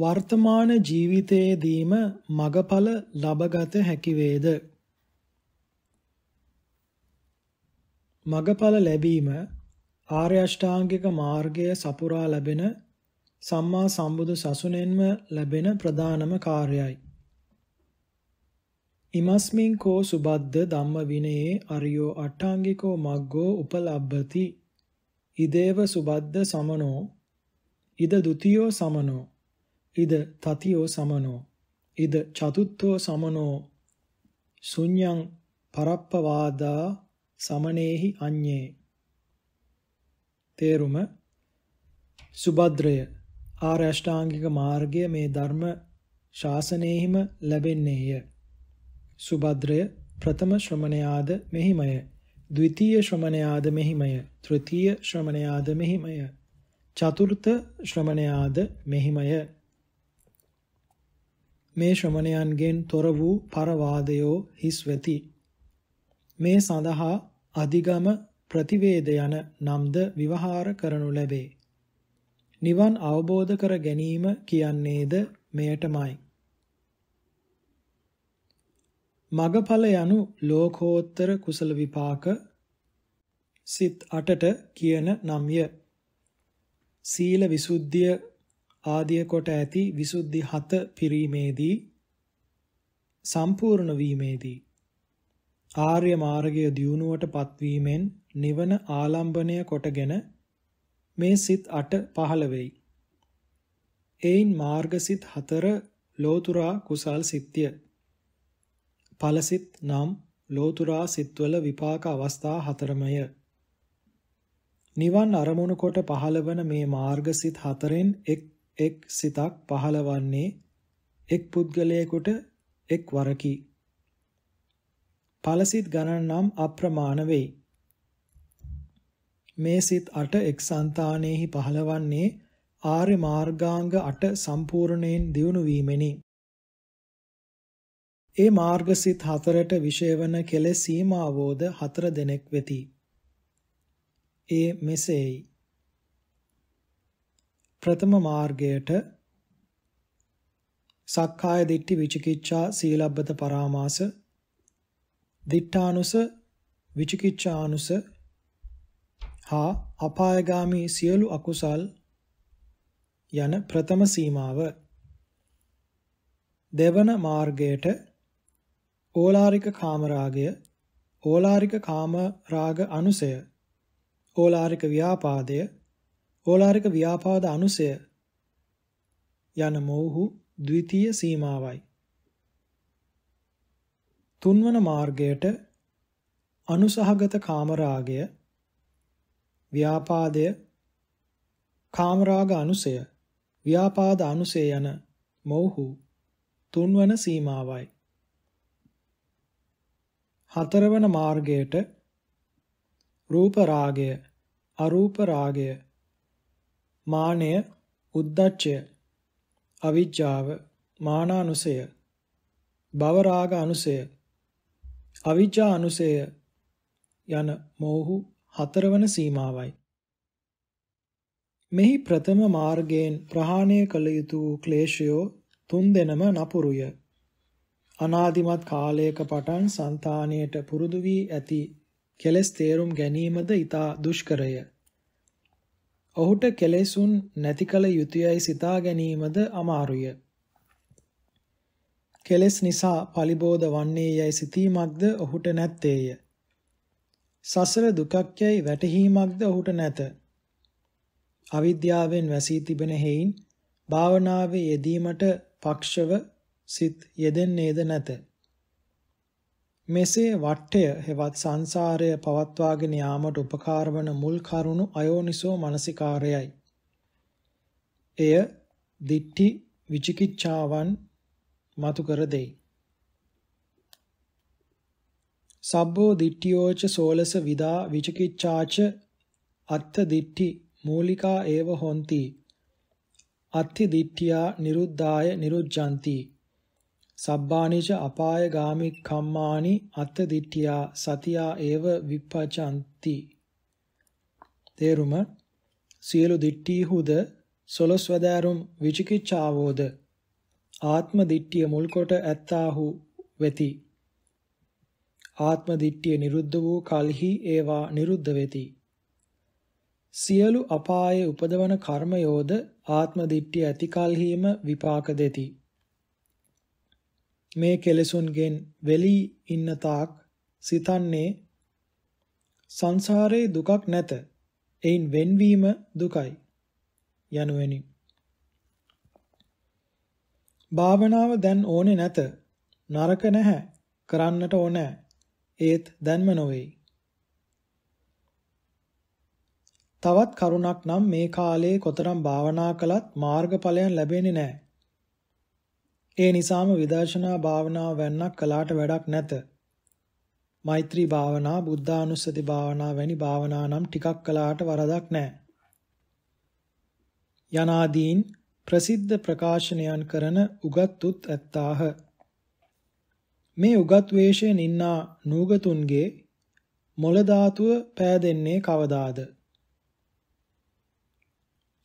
වර්තමාන ජීවිතයේදීම මගඵල ලබගත හැකි වේද? මගඵල ලැබීම ආර්ය අෂ්ටාංගික මාර්ගය සපුරා ලැබෙන සම්මා සම්බුදු සසුනේන්ම ලැබෙන ප්‍රධානම කාර්යයි. ඉමස්මින් කෝ සුබද්ද ධම්ම විනයේ අරියෝ අට්ඨාංගිකෝ මග්ගෝ උපලබ්භති ඉදේව සුබද්ද සමනෝ ඉද ဒ ුතියෝ සමනෝ ඉද තතියෝ සමනෝ ඉද චතුත්ථෝ සමනෝ ශුඤ්ඤං පරප්පවාදා සමනේහි අඤ්ඤේ තේරුම සුබද්‍රය ආරෂ්ඨාංගික මාර්ගය මේ ධර්ම ශාසනයෙහිම ලැබෙන්නේය සුබද්‍රය ප්‍රථම ශ්‍රමණයාද මෙහිමය ද්විතීය ශ්‍රමණයාද මෙහිමය තෘතීය ශ්‍රමණයාද මෙහිමය චතුර්ථ ශ්‍රමණයාද මෙහිමය මේ ශ්‍රමණයන්ගෙන් තොර වූ පරවාදයෝ හිස් වෙති මේ සඳහා අධිගම ප්‍රතිවේද යන නම්ද විවහාර කරනු ලැබේ නිවන් අවබෝධ කර ගැනීම කියන්නේද මෙයටමයි මගඵල යනු ලෝකෝත්තර කුසල විපාක සිත් 8ට කියන නම්ය. සීල විසුද්ධිය ආදිය කොට ඇති විසුද්ධි 7 පිරීමේදී සම්පූර්ණ වීමේදී ආර්ය මාර්ගය දියුණුවට පත්වීමෙන් නිවන ආලම්බණය කොටගෙන මේ සිත් 8 පහළ වෙයි. එයින් මාර්ගසිත 4 ලෝතුරා කුසල් සිත්ය ඵලසිත නම් ලෝතුරා සිත්වල විපාක අවස්ථා හතරමය. නිවන් අරමුණු කොට පහළවන මේ මාර්ගසිත හතරෙන් එක් එක් සිතක් පහළවන්නේ එක් පුද්ගලයෙකුට එක් වරකි. ඵලසිත ගණන් නම් අප්‍රමාණ වෙයි. මේ සිත් අට එක් సంతානෙහි පහළවන්නේ ආර්ය මාර්ගාංග අට සම්පූර්ණයෙන් දියුණු වීමෙනි. ඒ මාර්ගසිත හතරට විශේෂවන කෙලෙස් සීමාවෝද හතර දෙනෙක් වෙති. ඒ මෙසේයි. ප්‍රථම මාර්ගයට සක්කාය දිට්ඨි විචිකිච්ඡා සීලබ්බත පරාමාස දිඨානුස විචිකිච්ඡානුස හා අපායගාමී සියලු අකුසල් යන ප්‍රථම සීමාව දෙවන මාර්ගයට ඕලාරික කාමරාගය ඕලාරික කාමරාග අනුසය ඕලාරික ව්‍යාපාදය ඕලාරික ව්‍යාපාද අනුසය යන මොහු ද්විතීය සීමාවයි තුන්වන මාර්ගයට අනුසහගත කාමරාගය ව්‍යාපාදය කාමරාග අනුසය ව්‍යාපාද අනුසය යන මොහු තුන්වන සීමාවයි හතරවන මාර්ගයට රූප රාගය අරූප රාගය මානය උද්දච්චය අවිජ්ජාව මානානුසය භව රාග අනුසය අවිජ්ජා අනුසය යන මෝහු හතරවන සීමාවයි මෙහි ප්‍රථම මාර්ගයෙන් ප්‍රහාණය කළ යුතු ක්ලේශයෝ තුන්දෙනම නපුරුය අනාදිමත් කාලයක පටන් సంతාණයට පුරුදු වී ඇති කෙලස් තේරුම් ගැනීමද ඊතා දුෂ්කරය. ඔහුට කෙලෙසුන් නැති කල යුතුයයි සිතා ගැනීමද අමාරුය. කෙලෙස් නිසා පලිබෝධ වන්නේ යැයි සිතීමක්ද ඔහුට නැත්තේය. සසර දුකක් යැයි වැටහීමක්ද ඔහුට නැත. අවිද්‍යාවෙන් වැසී තිබෙන හේයින් භාවනාවේ යෙදීමට පක්ෂව සිත් යෙදෙන්නේද නැත. මෙසේ වටය හෙවත් සංසාරය පවත්වාගෙන යාමට උපකාර වන මුල් කරුණු අයෝනිසෝ මනසිකාරයයි. එය දිට්ඨි විචිකිච්ඡාවන් මතු කර දෙයි. සබ්බෝ දිට්ඨියෝච සෝලස විදා විචිකිච්ඡාච අත්ථ දිට්ඨි මූලිකා ඒව හොಂತಿ අත්ථි දිට්ඨියා නිරුද්ධාය නිරුද්ධಂತಿ සබ්බානිච අපාය ගාමි කම්මානි අත්ථ දිට්ඨියා සතියා ඒව විපචන්ති තේරුම සියලු දිට්ඨීහුද සොලස්වදාරුම් විචිකිච්ඡාවෝද ආත්ම දිට්ඨිය මුල්කොට ඇත්තාහු වෙති ආත්ම දිට්ඨිය නිරුද්ධ වූ කලහි ඒවා නිරුද්ධ වෙති සියලු අපායේ උපදවන කර්මයෝද ආත්ම දිට්ඨිය ඇති කලහිම විපාක දෙති මේ කෙලෙසුන්ගෙන් වෙලී ඉන්න තාක් සිතන්නේ සංසාරේ දුකක් නැත. එයින් වෙන්වීම දුකයි. යනුවෙනි. භාවනාව දැන් ඕනේ නැත. නරක නැහැ. කරන්නට ඕනේ. ඒත් දැන්ම නොවේ. තවත් කරුණක් නම් මේ කාලේ කොතරම් භාවනා කළත් මාර්ගඵලයන් ලැබෙන්නේ නැහැ. ඒ නිසාම විදර්ශනා භාවනාව වැන්නක් කළාට වැඩක් නැත. මෛත්‍රී භාවනා, බුද්ධානුස්සති භාවනා වැනි භාවනා නම් ටිකක් කළාට වරදක් නැහැ. යනාදීන් ප්‍රසිද්ධ ප්‍රකාශනයන් කරන උගත්තුත් ඇත්තාහ. මේ උගත් වේශයෙන් ඉන්නා නූගතුන්ගේ මොළ ධාතුව පෑදෙන්නේ කවදාද?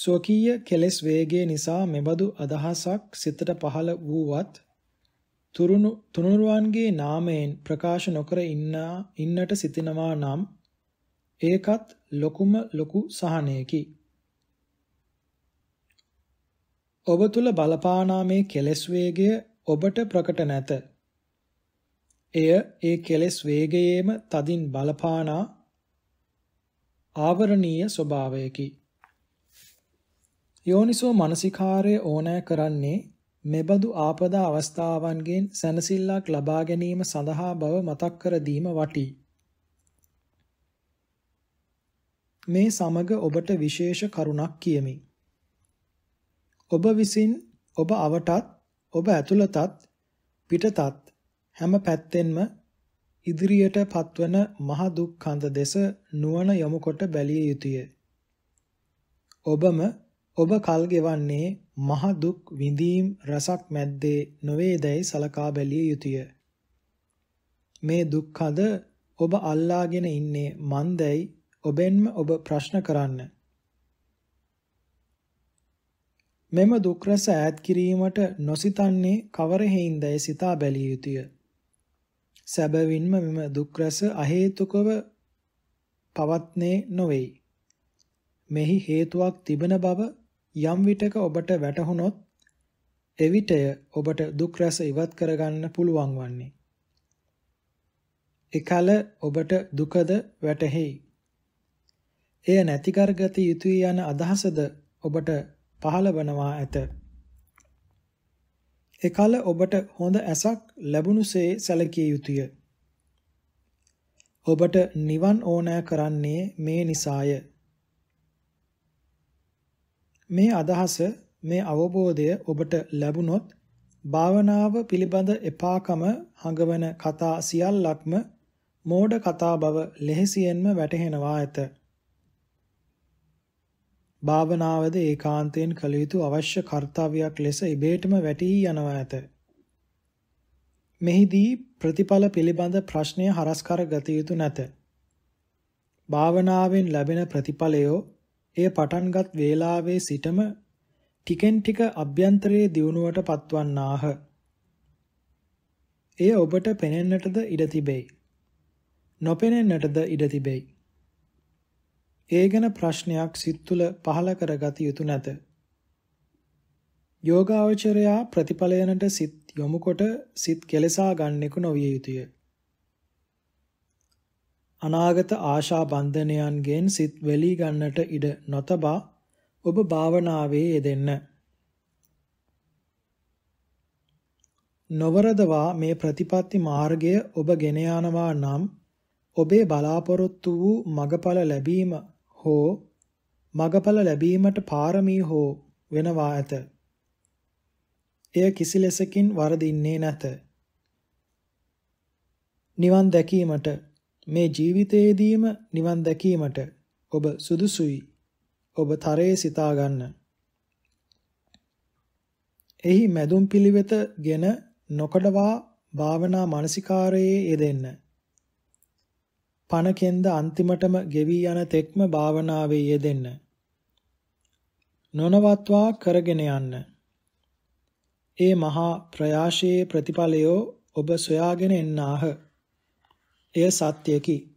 ස්වකීය කෙලෙස් වේගය නිසා මෙබඳු අදහසක් සිතට පහළ වූවත් තුරුණු තුනුරුවන්ගේ නාමයෙන් ප්‍රකාශ නොකර ඉන්නා ඉන්නට සිටිනවා නම් ඒකත් ලොකුම ලොකු සහනයකි. ඔබ තුල බලපානාමේ කෙලස් වේගය ඔබට ප්‍රකට නැත. එය ඒ කෙලස් වේගයේම තදින් බලපානා ආවරණීය ස්වභාවයකි. යෝනිසෝ මනසිකාරය ඕනෑ කරන්නේ මෙබඳු ආපදා අවස්ථාවන්ගෙන් සැනසෙල්ලක් ලබා ගැනීම සඳහා බව මතක් කර දීම වටී. මේ සමග ඔබට විශේෂ කරුණක් කියමි. ඔබ විසින් ඔබ අවටත් ඔබ ඇතුළතත් පිටතත් හැම පැත්තෙන්ම ඉදිරියට පත්වන මහ දුක්ඛන්ත දෙස නුවණ යොමුකොට බැලිය යුතුය. ඔබම ඔබ කල් ගෙවන්නේ මහ දුක් විඳීම් රසක් මැද්දේ නොවේදයි සලකා බැලිය යුතුය. මේ දුක් හද ඔබ අල්ලාගෙන ඉන්නේ මන්දයි ඔබෙන්ම ඔබ ප්‍රශ්න කරන්න. මෙම දුක් රස ඈත් කිරීමට නොසිතන්නේ කවර හේින්දයි සිතා බැලිය යුතුය. සැබවින්ම මෙම දුක් රස අහේතුකව පවත්නේ නොවේයි. මෙහි හේතුවක් තිබෙන බව යම් විටක ඔබට වැටහුනොත් එවිටය ඔබට දුක් රැස ඉවත් කරගන්න පුළුවන් වන්නේ. එකල ඔබට දුකද වැටහෙයි. එය නැති කරගත යුතුය යන අදහසද ඔබට පහළවනවා ඇත. එකල ඔබට හොඳ ඇසක් ලැබුණුසේ සැලකිය යුතුය. ඔබට නිවන් ඕනෑ කරන්නේ මේ නිසාය. මේ අදහස මේ අවබෝධය ඔබට ලැබුණොත් භාවනාව පිළිබඳ එපාකම හඟවන කතා සියල්ලක්ම මෝඩ කතා බව ලෙහෙසියෙන්ම වැටහෙනවා ඇත. භාවනාවද ඒකාන්තයෙන් කළ යුතු අවශ්‍ය කර්තව්‍යයක් ලෙස ඉබේටම වැටී යනවා ඇත. මෙහිදී ප්‍රතිඵල පිළිබඳ ප්‍රශ්නය හරස්කර ගත යුතු නැත. භාවනාවෙන් ලැබෙන ප්‍රතිඵලයෝ එය පටන්ගත් වේලාවේ සිටම ටිකෙන් ටික අභ්‍යන්තරයේ දියුණුවට පත්වන්නාහ. එය ඔබට පෙනෙන්නටද ඉඩ තිබෙයි. නොපෙනෙන්නටද ඉඩ තිබෙයි. ඒ ගැන ප්‍රශ්නයක් සිත් තුළ පහළ කරගත යුතු නැත. යෝගාවචරයා ප්‍රතිඵලයනට සිත් යොමුකොට සිත් කෙලසා ගන්නෙකු නොවිය යුතුය. අනාගත ආශා බන්ධනයන්ගෙන් සිත් වෙලී ගන්නට ඉඩ නොතබා ඔබ භාවනාවේ යෙදෙන්න. නොවරදවා මේ ප්‍රතිපත්ති මාර්ගය ඔබ ගෙන යනවා නම් ඔබේ බලාපොරොත්තු වූ මගඵල ලැබීම හෝ මගඵල ලැබීමට පාරමී හෝ වෙනවා ඇත. එය කිසිලෙසකින් වරදින්නේ නැත. නිවන් දැකීමට මේ ජීවිතයේදීම නිවන් දැකීමට ඔබ සුදුසුයි. ඔබ තරයේ සිතා ගන්න. එහි මැදුම් පිළිවෙත ගෙන නොකඩවා භාවනා මානසිකාරයේ යෙදෙන්න. පණ කෙන්ද අන්තිමටම ගෙවි යන තෙක්ම භාවනාවේ යෙදෙන්න. නොනවත්වා කරගෙන යන්න. ඒ මහා ප්‍රයාශයේ ප්‍රතිඵලය ඔබ සොයාගෙන එන්නාහ. एयर सात्य की